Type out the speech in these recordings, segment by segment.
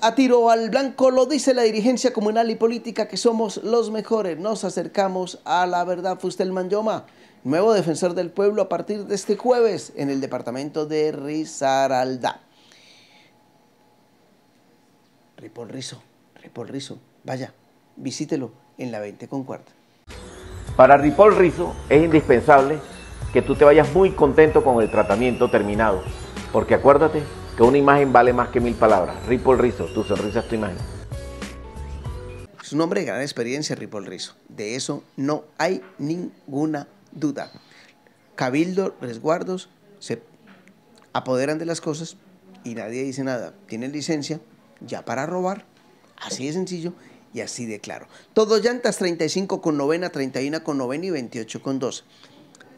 a tiro al blanco, lo dice la dirigencia comunal y política que somos los mejores. Nos acercamos a la verdad. Fustel Manyoma, nuevo defensor del pueblo a partir de este jueves en el departamento de Risaralda. Ripol Rizo, Ripol Rizo, vaya, visítelo en la 20 con Para Ripol Rizo es indispensable que tú te vayas muy contento con el tratamiento terminado, porque acuérdate que una imagen vale más que mil palabras. Ripol Rizo, tu sonrisa es tu imagen. Es un hombre de gran experiencia, Ripol Rizo. De eso no hay ninguna duda. Cabildo, resguardos, se apoderan de las cosas y nadie dice nada. Tienen licencia ya para robar. Así de sencillo y así de claro. Todo llantas 35 con novena, 31 con novena y 28 con dos.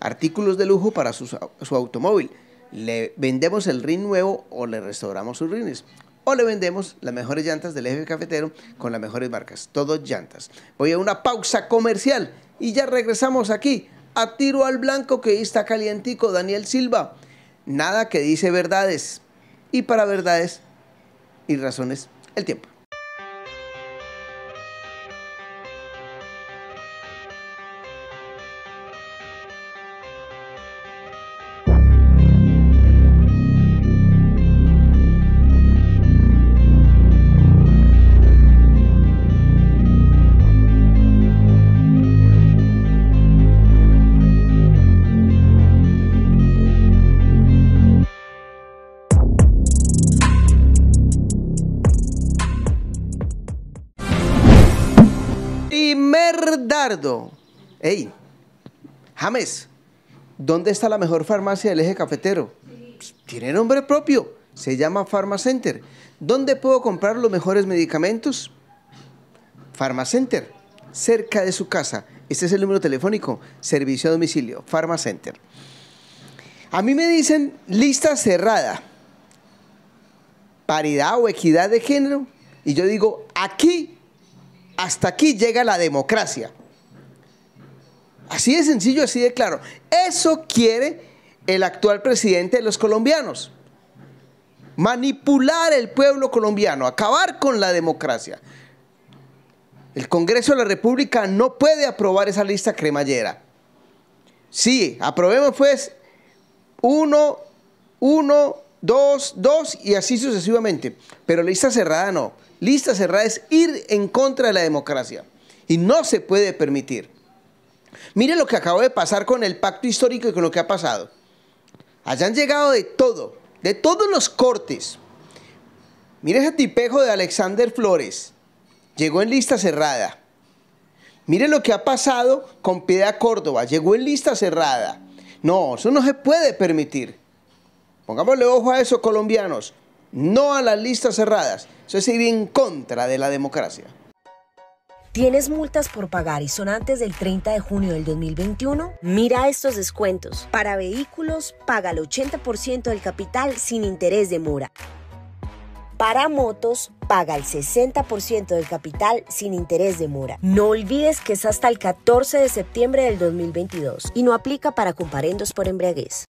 Artículos de lujo para su automóvil le vendemos el rin nuevo o le restauramos sus rines. O le vendemos las mejores llantas del eje cafetero con las mejores marcas. Todos llantas. Voy a una pausa comercial y ya regresamos aquí a tiro al blanco que está calientico Daniel Silva. Nada que dice verdades. Y para verdades y razones, el tiempo. hey, James, ¿dónde está la mejor farmacia del eje cafetero? Pues, tiene nombre propio, se llama PharmaCenter. ¿Dónde puedo comprar los mejores medicamentos? PharmaCenter, cerca de su casa. Este es el número telefónico, servicio a domicilio, PharmaCenter. A mí me dicen lista cerrada, paridad o equidad de género, y yo digo, aquí, hasta aquí llega la democracia. Así de sencillo, así de claro. Eso quiere el actual presidente de los colombianos. Manipular el pueblo colombiano, acabar con la democracia. El Congreso de la República no puede aprobar esa lista cremallera. Sí, aprobemos pues uno, uno, dos, dos y así sucesivamente. Pero lista cerrada no. Lista cerrada es ir en contra de la democracia. Y no se puede permitir. Mire lo que acabo de pasar con el pacto histórico y con lo que ha pasado. Hayan llegado de todo, de todos los cortes. Mire ese tipejo de Alexander Flores. Llegó en lista cerrada. Mire lo que ha pasado con Piedad Córdoba. Llegó en lista cerrada. No, eso no se puede permitir. Pongámosle ojo a eso, colombianos. No a las listas cerradas. Eso es ir en contra de la democracia. ¿Tienes multas por pagar y son antes del 30 de junio del 2021? Mira estos descuentos. Para vehículos, paga el 80% del capital sin interés de mora. Para motos, paga el 60% del capital sin interés de mora. No olvides que es hasta el 14 de septiembre del 2022 y no aplica para comparendos por embriaguez.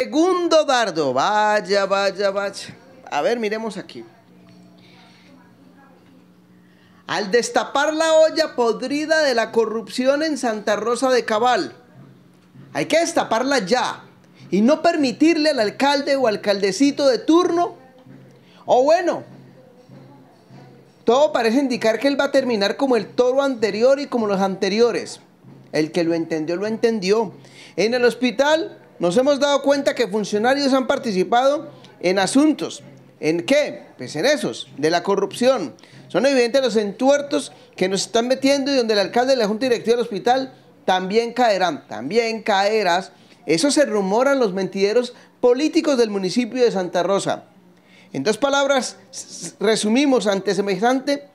Segundo dardo. Vaya, vaya, vaya. A ver, miremos aquí al destapar la olla podrida de la corrupción en Santa Rosa de Cabal. Hay que destaparla ya y no permitirle al alcalde o alcaldecito de turno, o bueno, todo parece indicar que él va a terminar como el toro anterior y como los anteriores. El que lo entendió, lo entendió. En el hospital nos hemos dado cuenta que funcionarios han participado en asuntos ¿En qué? Pues en esos, de la corrupción. Son evidentes los entuertos que nos están metiendo y donde el alcalde y la Junta Directiva del Hospital también caerán, también caerás. Eso se rumoran los mentideros políticos del municipio de Santa Rosa. En dos palabras, resumimos ante semejante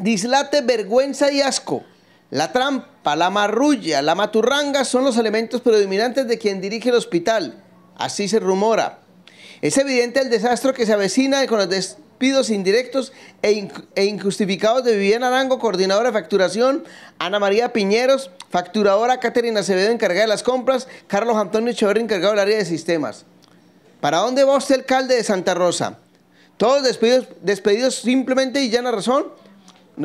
dislate, vergüenza y asco. La trampa, la marrulla, la maturanga son los elementos predominantes de quien dirige el hospital. Así se rumora. Es evidente el desastre que se avecina con los despidos indirectos e, e, injustificados de Viviana Arango, coordinadora de facturación, Ana María Piñeros, facturadora, Caterina Acevedo, encargada de las compras, Carlos Antonio Echeverría, encargado del área de sistemas. ¿Para dónde va usted, alcalde de Santa Rosa? Todos despedidos, simplemente y llana razón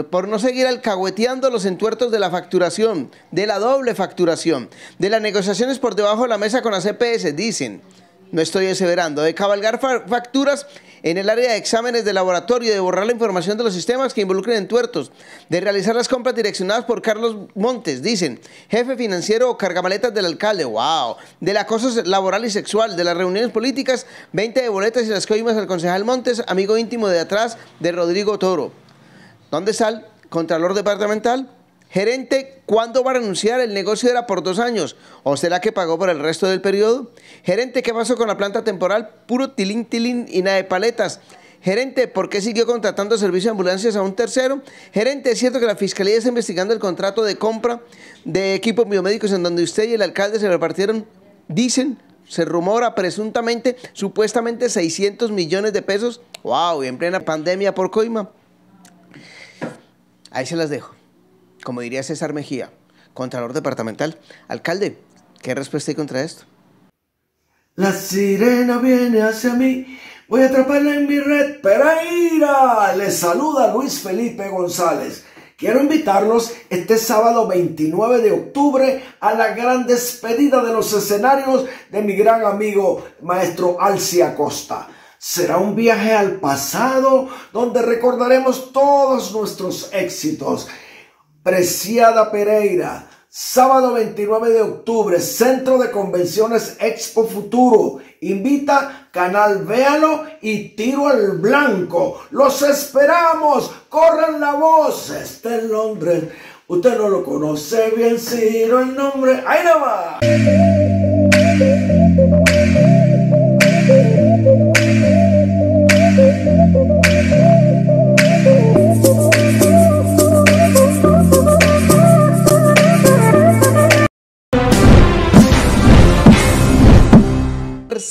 por no seguir alcahueteando los entuertos de la facturación, de la doble facturación, de las negociaciones por debajo de la mesa con las CPS, e dicen no estoy aseverando, de cabalgar facturas en el área de exámenes de laboratorio, de borrar la información de los sistemas que involucren entuertos, de realizar las compras direccionadas por Carlos Montes, dicen, jefe financiero o cargamaletas del alcalde, wow, De la acoso laboral y sexual, de las reuniones políticas, 20 de boletas y las coimas al concejal Montes, amigo íntimo de atrás de Rodrigo Toro. ¿Dónde está el contralor departamental? Gerente, ¿cuándo va a renunciar? El negocio era por dos años. ¿O será que pagó por el resto del periodo? Gerente, ¿qué pasó con la planta temporal? Puro tilín, tilín y nada de paletas. Gerente, ¿por qué siguió contratando servicio de ambulancias a un tercero? Gerente, es cierto que la Fiscalía está investigando el contrato de compra de equipos biomédicos en donde usted y el alcalde se repartieron, dicen, se rumora presuntamente, supuestamente 600 millones de pesos. ¡Wow! En plena pandemia por coima. Ahí se las dejo como diría César Mejía, Contralor Departamental. Alcalde, ¿qué respuesta hay contra esto? La sirena viene hacia mí, voy a atraparla en mi red. Pereira, le saluda Luis Felipe González. Quiero invitarlos este sábado 29 de octubre a la gran despedida de los escenarios de mi gran amigo maestro Alci Acosta. Será un viaje al pasado donde recordaremos todos nuestros éxitos Preciada Pereira, sábado 29 de octubre, Centro de Convenciones Expo Futuro. Invita Canal Véalo y Tiro al Blanco. Los esperamos, corran la voz. Este en Londres, usted no lo conoce bien, sino el nombre. ¡Ahí nada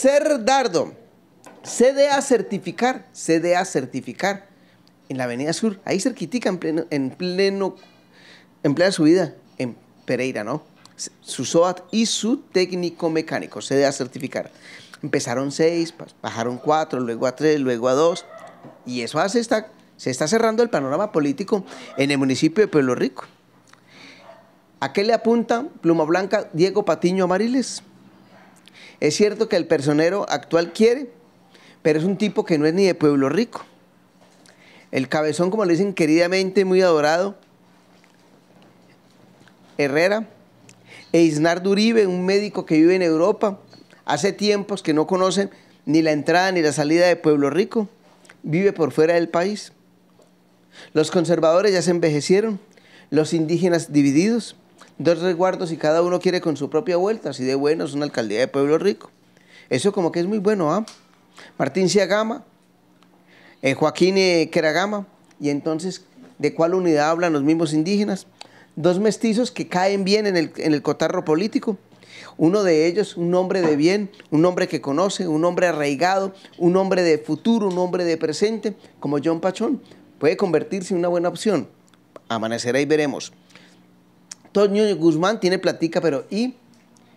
Ser dardo, a certificar, se a certificar, en la Avenida Sur, ahí cerquitica, en pleno, en pleno, en plena subida, en Pereira, ¿no? Su SOAT y su técnico mecánico, se a certificar. Empezaron seis, bajaron cuatro, luego a tres, luego a dos, y eso hace se está cerrando el panorama político en el municipio de Pueblo Rico. ¿A qué le apunta Pluma Blanca Diego Patiño Amariles? Es cierto que el personero actual quiere, pero es un tipo que no es ni de pueblo rico. El cabezón, como le dicen queridamente, muy adorado, Herrera, e Isnar Duribe, un médico que vive en Europa, hace tiempos que no conocen ni la entrada ni la salida de Pueblo Rico, vive por fuera del país. Los conservadores ya se envejecieron, los indígenas divididos, dos resguardos y cada uno quiere con su propia vuelta, así de bueno es una alcaldía de pueblo rico. Eso como que es muy bueno, ¿ah? Martín Ciagama, eh, Joaquín Queragama, eh, y entonces, ¿de cuál unidad hablan los mismos indígenas? Dos mestizos que caen bien en el, en el cotarro político. Uno de ellos, un hombre de bien, un hombre que conoce, un hombre arraigado, un hombre de futuro, un hombre de presente, como John Pachón, puede convertirse en una buena opción. Amanecerá y veremos. Toño Guzmán tiene platica, pero ¿y?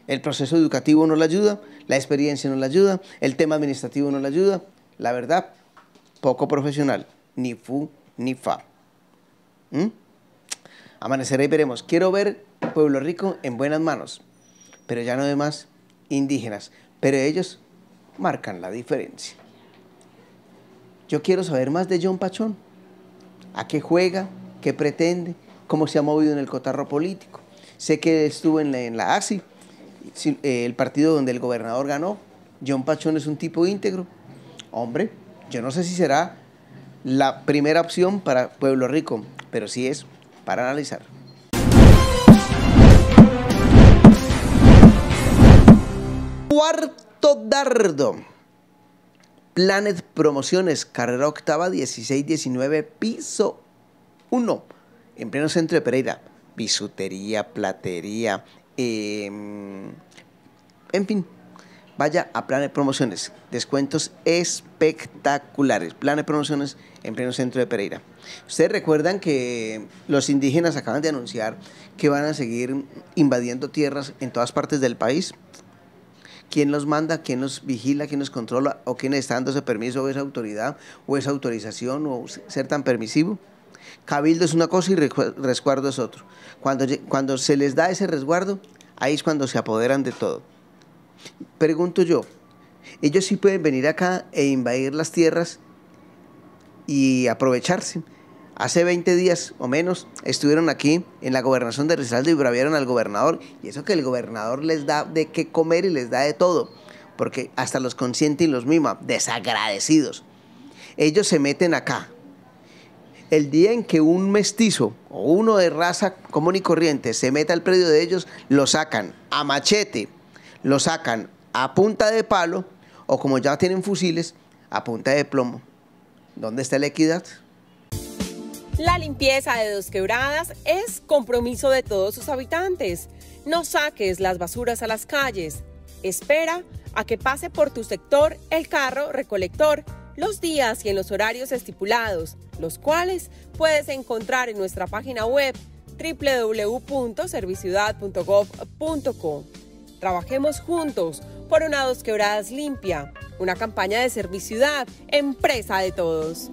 El proceso educativo no le ayuda, la experiencia no le ayuda, el tema administrativo no le ayuda. La verdad, poco profesional, ni fu ni fa. ¿Mm? Amanecerá y veremos. Quiero ver Pueblo Rico en buenas manos, pero ya no más indígenas. Pero ellos marcan la diferencia. Yo quiero saber más de John Pachón. ¿A qué juega? ¿Qué pretende? cómo se ha movido en el cotarro político. Sé que estuvo en la, en eh, el partido donde el gobernador ganó. John Pachón es un tipo íntegro. Hombre, yo no sé si será la primera opción para Pueblo Rico, pero sí es para analizar. Cuarto dardo. Planet Promociones, carrera octava 16, 19, piso 1 en pleno centro de Pereira, bisutería, platería, em, en fin, vaya a Plan de Promociones. Descuentos espectaculares. Plan de Promociones en pleno centro de Pereira. Ustedes recuerdan que los indígenas acaban de anunciar que van a seguir invadiendo tierras en todas partes del país. ¿Quién los manda? ¿Quién los vigila? ¿Quién los controla? ¿O quién está dando ese permiso o esa autoridad o esa autorización o ser tan permisivo? Cabildo es una cosa y resguardo es otro. Cuando, se les da ese resguardo, ahí es cuando se apoderan de todo. Pregunto yo, ellos sí pueden venir acá e invadir las tierras y aprovecharse. Hace 20 días o menos estuvieron aquí en la gobernación de Risaldo y bravieron al gobernador. Y eso que el gobernador les da de qué comer y les da de todo. Porque hasta los consiente y los mima, desagradecidos. Ellos se meten acá, el día en que un mestizo o uno de raza común y corriente se meta al predio de ellos, lo sacan a machete, lo sacan a punta de palo o como ya tienen fusiles, a punta de plomo. ¿Dónde está la equidad? La limpieza de Dos Quebradas es compromiso de todos sus habitantes. No saques las basuras a las calles. Espera a que pase por tu sector el carro recolector los días y en los horarios estipulados, los cuales puedes encontrar en nuestra página web www.serviciudad.gov.co. Trabajemos juntos por una dos quebradas limpia, una campaña de Serviciudad, empresa de todos.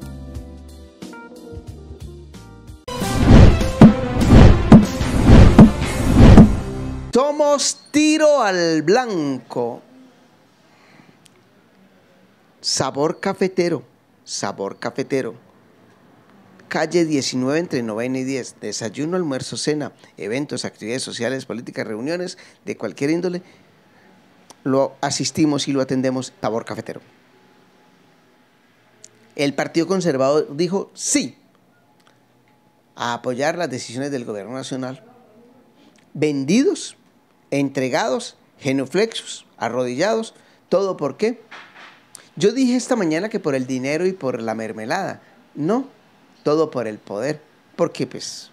Tomos tiro al blanco Sabor cafetero, sabor cafetero. Calle 19 entre 9 y 10. Desayuno, almuerzo, cena, eventos, actividades sociales, políticas, reuniones de cualquier índole. Lo asistimos y lo atendemos. Sabor cafetero. El Partido Conservador dijo sí a apoyar las decisiones del Gobierno Nacional. Vendidos, entregados, genuflexos, arrodillados. ¿Todo por qué? Yo dije esta mañana que por el dinero y por la mermelada. No, todo por el poder. Porque pues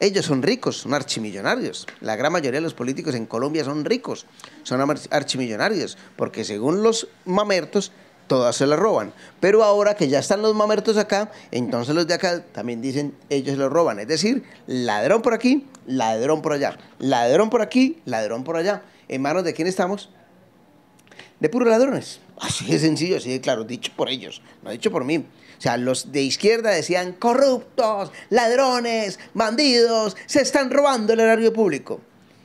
ellos son ricos, son archimillonarios. La gran mayoría de los políticos en Colombia son ricos, son archimillonarios. Porque según los mamertos, todas se las roban. Pero ahora que ya están los mamertos acá, entonces los de acá también dicen ellos lo roban. Es decir, ladrón por aquí, ladrón por allá, ladrón por aquí, ladrón por allá. ¿En manos de quién estamos? de puros ladrones. Así de sencillo, así de claro, dicho por ellos, no dicho por mí. O sea, los de izquierda decían corruptos, ladrones, bandidos, se están robando el erario público.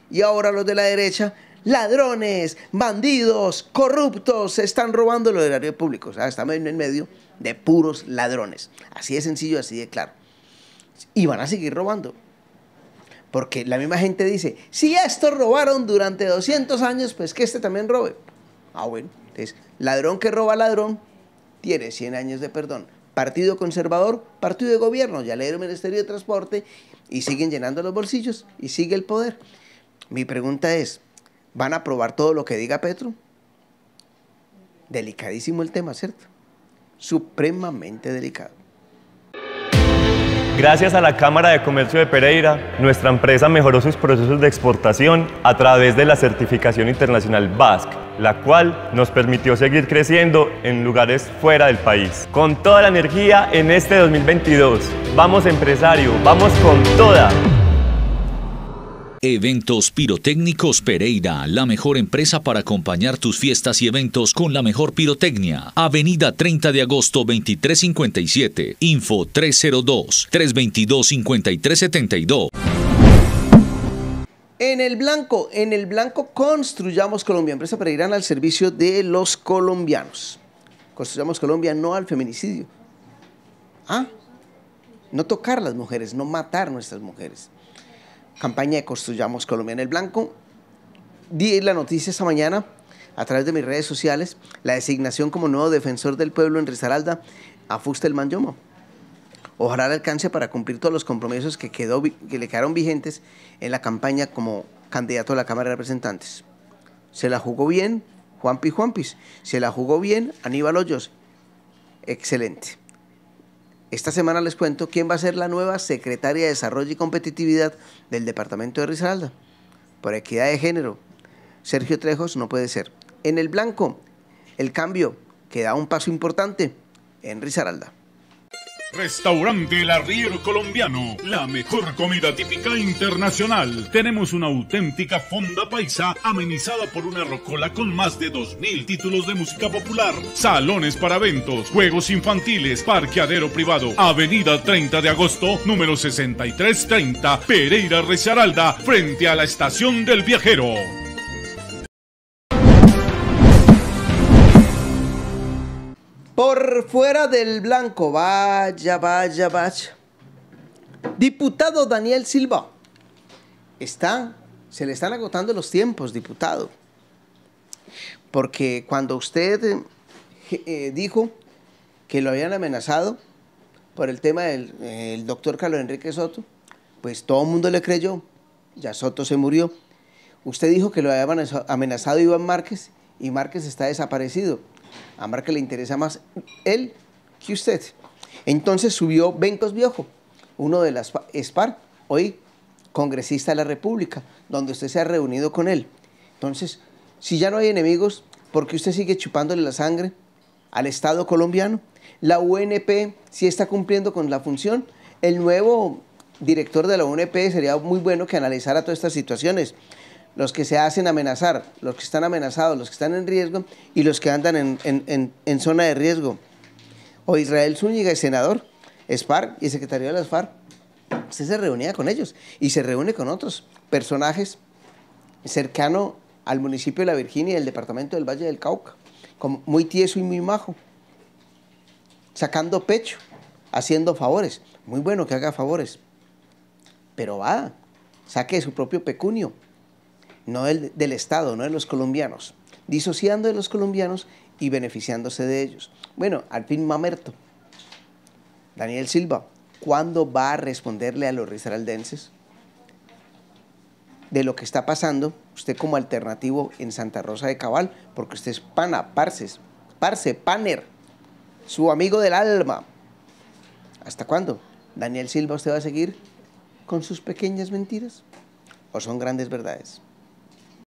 Y ahora los de la derecha, ladrones, bandidos, corruptos, se están robando el erario público. O sea, estamos en medio de puros ladrones. Así de sencillo, así de claro. Y van a seguir robando. Porque la misma gente dice, si estos robaron durante 200 años, pues que este también robe. Ah, bueno. Entonces, ladrón que roba ladrón tiene 100 años de perdón. Partido conservador, partido de gobierno, ya le el Ministerio de Transporte y siguen llenando los bolsillos y sigue el poder. Mi pregunta es, ¿van a aprobar todo lo que diga Petro? Delicadísimo el tema, ¿cierto? Supremamente delicado. Gracias a la Cámara de Comercio de Pereira, nuestra empresa mejoró sus procesos de exportación a través de la certificación internacional BASC, la cual nos permitió seguir creciendo en lugares fuera del país. Con toda la energía en este 2022. Vamos empresario, vamos con toda. Eventos Pirotécnicos Pereira, la mejor empresa para acompañar tus fiestas y eventos con la mejor pirotecnia. Avenida 30 de agosto 2357, info 302-322-5372. En el blanco, en el blanco construyamos Colombia, empresa Pereira al servicio de los colombianos. Construyamos Colombia no al feminicidio. Ah, no tocar las mujeres, no matar nuestras mujeres campaña de Construyamos Colombia en el Blanco. Di la noticia esta mañana a través de mis redes sociales, la designación como nuevo defensor del pueblo en Risaralda a Fustelman Yomo. Ojalá alcance para cumplir todos los compromisos que, quedó, que le quedaron vigentes en la campaña como candidato a la Cámara de Representantes. Se la jugó bien Juanpi Juanpis, se la jugó bien Aníbal Hoyos. Excelente. Esta semana les cuento quién va a ser la nueva secretaria de Desarrollo y Competitividad del Departamento de Risaralda. Por equidad de género, Sergio Trejos no puede ser. En el blanco, el cambio que da un paso importante en Risaralda. Restaurante El Arriero Colombiano, la mejor comida típica internacional. Tenemos una auténtica fonda paisa amenizada por una rocola con más de 2.000 títulos de música popular, salones para eventos, juegos infantiles, parqueadero privado, avenida 30 de agosto, número 6330, Pereira Rezaralda, frente a la estación del viajero. fuera del blanco. Vaya, vaya, vaya. Diputado Daniel Silva. Está, se le están agotando los tiempos, diputado. Porque cuando usted eh, eh, dijo que lo habían amenazado por el tema del doctor Carlos Enrique Soto, pues todo el mundo le creyó. Ya Soto se murió. Usted dijo que lo habían amenazado Iván Márquez y Márquez está desaparecido. A Marca le interesa más él que usted. Entonces subió Bencos viejo, uno de las SPAR, hoy congresista de la República, donde usted se ha reunido con él. Entonces, si ya no hay enemigos, ¿por qué usted sigue chupándole la sangre al Estado colombiano? La UNP sí está cumpliendo con la función. El nuevo director de la UNP sería muy bueno que analizara todas estas situaciones los que se hacen amenazar, los que están amenazados, los que están en riesgo y los que andan en, zona de riesgo. O Israel Zúñiga es senador, es FARC y secretario de las FARC. Usted se reunía con ellos y se reúne con otros personajes cercano al municipio de La Virginia y el departamento del Valle del Cauca, muy tieso y muy majo, sacando pecho, haciendo favores. Muy bueno que haga favores, pero va, saque su propio pecunio no del, del Estado, no de los colombianos, disociando de los colombianos y beneficiándose de ellos. Bueno, al fin Mamerto, Daniel Silva, ¿cuándo va a responderle a los risaraldenses de lo que está pasando usted como alternativo en Santa Rosa de Cabal? Porque usted es pana, parces, parce, paner, su amigo del alma. ¿Hasta cuándo? Daniel Silva, ¿usted va a seguir con sus pequeñas mentiras? ¿O son grandes verdades?